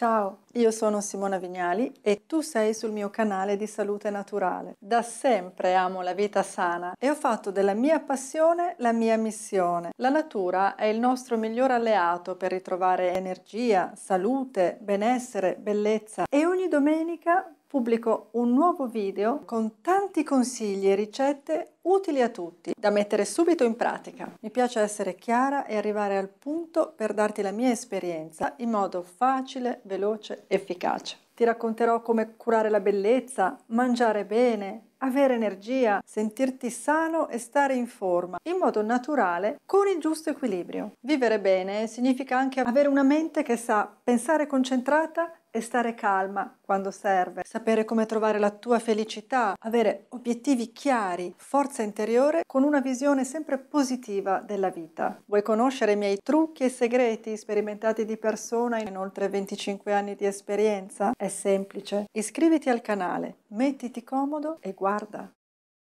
Ciao, io sono Simona Vignali e tu sei sul mio canale di salute naturale. Da sempre amo la vita sana e ho fatto della mia passione la mia missione. La natura è il nostro miglior alleato per ritrovare energia, salute, benessere, bellezza e ogni domenica pubblico un nuovo video con tanti consigli e ricette utili a tutti, da mettere subito in pratica. Mi piace essere chiara e arrivare al punto per darti la mia esperienza in modo facile, veloce, efficace. Ti racconterò come curare la bellezza, mangiare bene, avere energia, sentirti sano e stare in forma in modo naturale con il giusto equilibrio. Vivere bene significa anche avere una mente che sa pensare concentrata e stare calma quando serve, sapere come trovare la tua felicità, avere obiettivi chiari, forza interiore con una visione sempre positiva della vita. Vuoi conoscere i miei trucchi e segreti sperimentati di persona in oltre 25 anni di esperienza? È semplice. Iscriviti al canale, mettiti comodo e guarda.